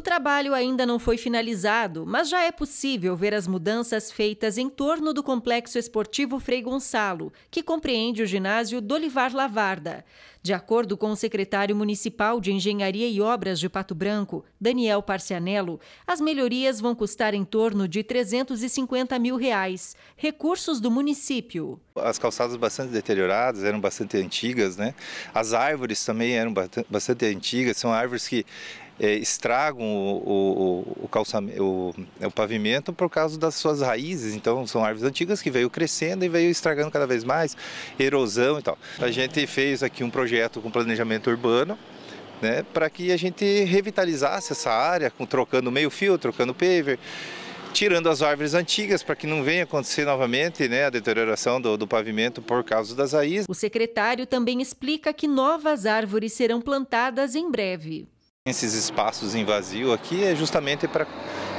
O trabalho ainda não foi finalizado, mas já é possível ver as mudanças feitas em torno do complexo esportivo Frei Gonçalo, que compreende o ginásio Dolivar Lavarda. De acordo com o secretário municipal de Engenharia e Obras de Pato Branco, Daniel Parcianello, as melhorias vão custar em torno de 350 mil reais, recursos do município. As calçadas bastante deterioradas, eram bastante antigas, né? As árvores também eram bastante antigas, são árvores que é, estragam o, o, o, calçamento, o, é, o, pavimento por causa das suas raízes. Então, são árvores antigas que veio crescendo e veio estragando cada vez mais, erosão e tal. A gente fez aqui um projeto projeto com planejamento urbano, né, para que a gente revitalizasse essa área, com, trocando meio fio, trocando paver, tirando as árvores antigas para que não venha acontecer novamente né, a deterioração do, do pavimento por causa das raízes. O secretário também explica que novas árvores serão plantadas em breve. Esses espaços em vazio aqui é justamente para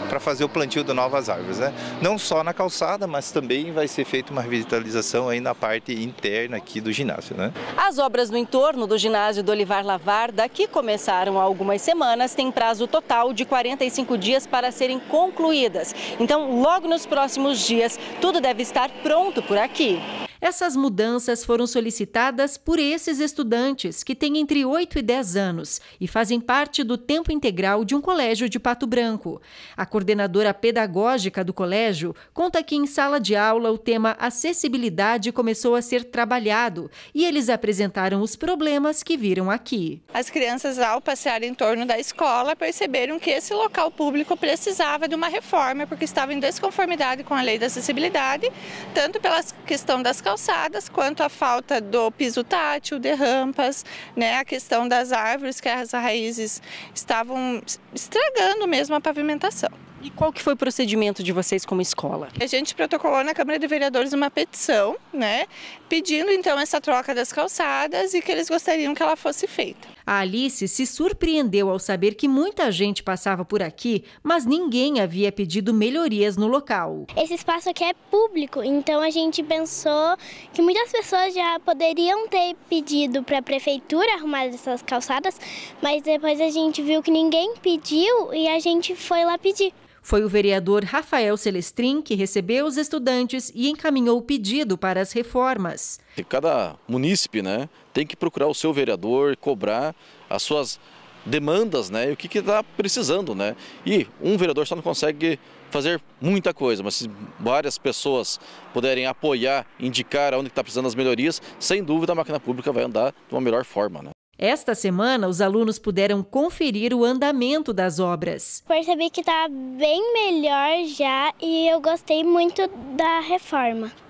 para fazer o plantio de novas árvores. Né? Não só na calçada, mas também vai ser feita uma revitalização aí na parte interna aqui do ginásio. Né? As obras no entorno do ginásio do Olivar Lavarda, que começaram há algumas semanas, têm prazo total de 45 dias para serem concluídas. Então, logo nos próximos dias, tudo deve estar pronto por aqui. Essas mudanças foram solicitadas por esses estudantes, que têm entre 8 e 10 anos e fazem parte do tempo integral de um colégio de Pato Branco. A coordenadora pedagógica do colégio conta que em sala de aula o tema acessibilidade começou a ser trabalhado e eles apresentaram os problemas que viram aqui. As crianças, ao passear em torno da escola, perceberam que esse local público precisava de uma reforma, porque estava em desconformidade com a lei da acessibilidade, tanto pela questão das calçadas, quanto à falta do piso tátil, de rampas, né, a questão das árvores, que as raízes estavam estragando mesmo a pavimentação. E qual que foi o procedimento de vocês como escola? A gente protocolou na Câmara de Vereadores uma petição, né, pedindo então essa troca das calçadas e que eles gostariam que ela fosse feita. A Alice se surpreendeu ao saber que muita gente passava por aqui, mas ninguém havia pedido melhorias no local. Esse espaço aqui é público, então a gente pensou que muitas pessoas já poderiam ter pedido para a prefeitura arrumar essas calçadas, mas depois a gente viu que ninguém pediu e a gente foi lá pedir. Foi o vereador Rafael Celestrin que recebeu os estudantes e encaminhou o pedido para as reformas. Cada munícipe né, tem que procurar o seu vereador, cobrar as suas demandas, né? E o que está precisando, né? E um vereador só não consegue fazer muita coisa, mas se várias pessoas puderem apoiar, indicar onde está precisando as melhorias, sem dúvida a máquina pública vai andar de uma melhor forma, né? Esta semana, os alunos puderam conferir o andamento das obras. Percebi que está bem melhor já e eu gostei muito da reforma.